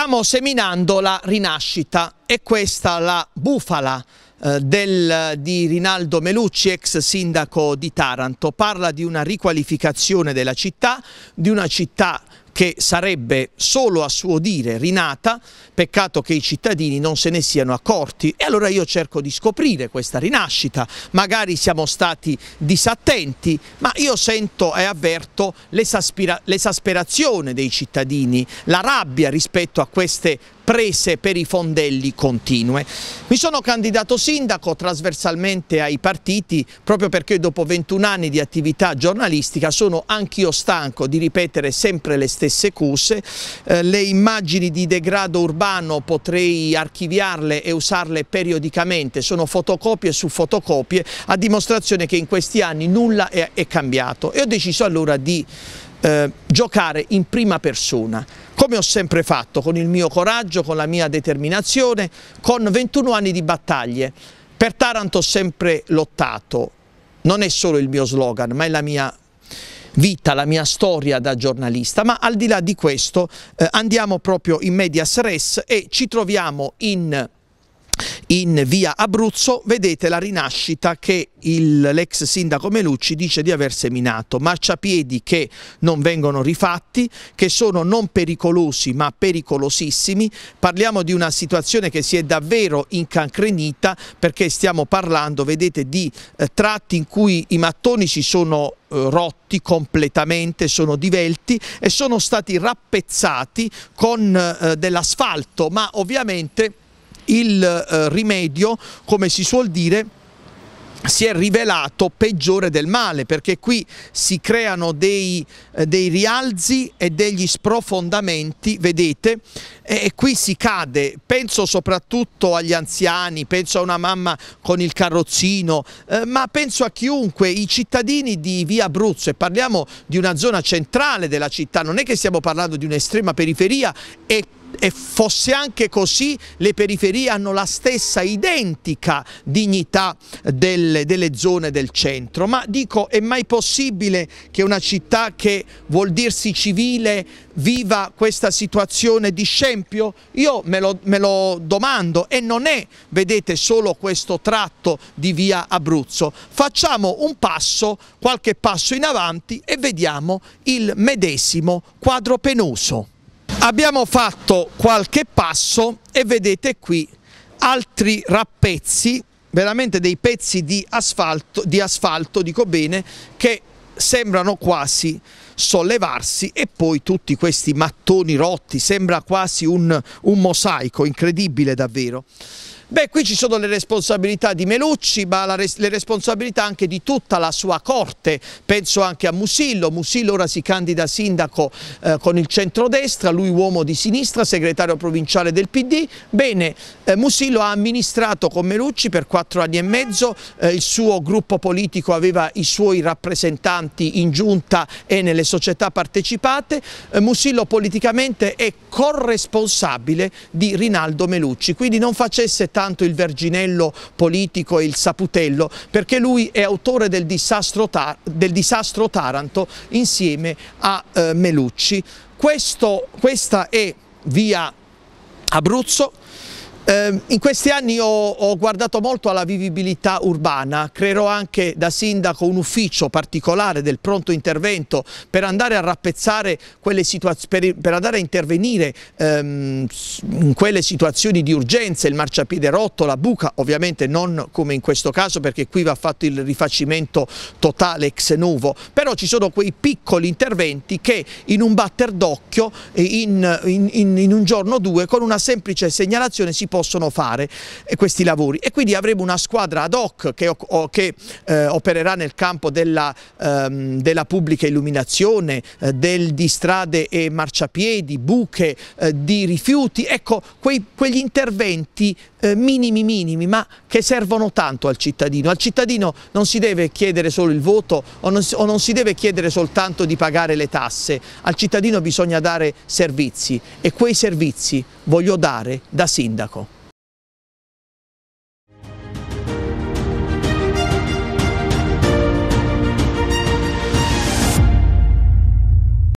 stiamo seminando la rinascita e questa la bufala eh, del, di Rinaldo Melucci, ex sindaco di Taranto. Parla di una riqualificazione della città, di una città che sarebbe solo a suo dire rinata, peccato che i cittadini non se ne siano accorti. E allora io cerco di scoprire questa rinascita, magari siamo stati disattenti, ma io sento e avverto l'esasperazione dei cittadini, la rabbia rispetto a queste prese per i fondelli continue. Mi sono candidato sindaco trasversalmente ai partiti proprio perché dopo 21 anni di attività giornalistica sono anch'io stanco di ripetere sempre le stesse stesse cose. Eh, le immagini di degrado urbano potrei archiviarle e usarle periodicamente, sono fotocopie su fotocopie, a dimostrazione che in questi anni nulla è, è cambiato. E ho deciso allora di eh, giocare in prima persona, come ho sempre fatto, con il mio coraggio, con la mia determinazione, con 21 anni di battaglie. Per Taranto ho sempre lottato, non è solo il mio slogan, ma è la mia vita, la mia storia da giornalista, ma al di là di questo eh, andiamo proprio in medias res e ci troviamo in in via Abruzzo, vedete la rinascita che l'ex sindaco Melucci dice di aver seminato, marciapiedi che non vengono rifatti, che sono non pericolosi ma pericolosissimi, parliamo di una situazione che si è davvero incancrenita perché stiamo parlando, vedete, di eh, tratti in cui i mattoni si sono eh, rotti completamente, sono divelti e sono stati rappezzati con eh, dell'asfalto, ma ovviamente il eh, rimedio, come si suol dire, si è rivelato peggiore del male perché qui si creano dei, eh, dei rialzi e degli sprofondamenti, vedete, e, qui si cade, penso soprattutto agli anziani, penso a una mamma con il carrozzino, eh, ma penso a chiunque, i cittadini di via Abruzzo e parliamo di una zona centrale della città, non è che stiamo parlando di un'estrema periferia e e fosse anche così, le periferie hanno la stessa identica dignità delle, delle, zone del centro. Ma dico, è mai possibile che una città che vuol dirsi civile viva questa situazione di scempio? Io me lo, me lo domando e non è, vedete, solo questo tratto di via Abruzzo. Facciamo un passo, qualche passo in avanti e vediamo il medesimo quadro penoso. Abbiamo fatto qualche passo e vedete qui altri rappezzi, veramente dei pezzi di asfalto, di asfalto dico bene, che sembrano quasi sollevarsi e poi tutti questi mattoni rotti, sembra quasi un, un mosaico, incredibile davvero. Beh, qui ci sono le responsabilità di Melucci, ma res le responsabilità anche di tutta la sua corte. Penso anche a Musillo. Musillo ora si candida sindaco eh, con il centrodestra, lui uomo di sinistra, segretario provinciale del PD. Bene, eh, Musillo ha amministrato con Melucci per quattro anni e mezzo, eh, il suo gruppo politico aveva i suoi rappresentanti in giunta e nelle società partecipate. Eh, Musillo politicamente è corresponsabile di Rinaldo Melucci, quindi non facesse tanto soltanto il verginello politico e il saputello, perché lui è autore del disastro, tar del disastro Taranto insieme a eh, Melucci. Questo, questa è via Abruzzo, Ehm, in questi anni ho, ho, guardato molto alla vivibilità urbana, creerò anche da sindaco un ufficio particolare del pronto intervento per andare a rappezzare quelle situazioni, per, andare a intervenire ehm, in quelle situazioni di urgenza, il marciapiede rotto, la buca, ovviamente non come in questo caso perché qui va fatto il rifacimento totale ex novo, però ci sono quei piccoli interventi che in un batter d'occhio, in, in, in, in un giorno o due, con una semplice segnalazione si possono possono fare eh, questi lavori e quindi avremo una squadra ad hoc che, che eh, opererà nel campo della, ehm, della pubblica illuminazione, eh, del, di strade e marciapiedi, buche, eh, di rifiuti, ecco quei, quegli interventi eh, minimi minimi ma che servono tanto al cittadino, al cittadino non si deve chiedere solo il voto o non, o non si deve chiedere soltanto di pagare le tasse, al cittadino bisogna dare servizi e quei servizi voglio dare da sindaco.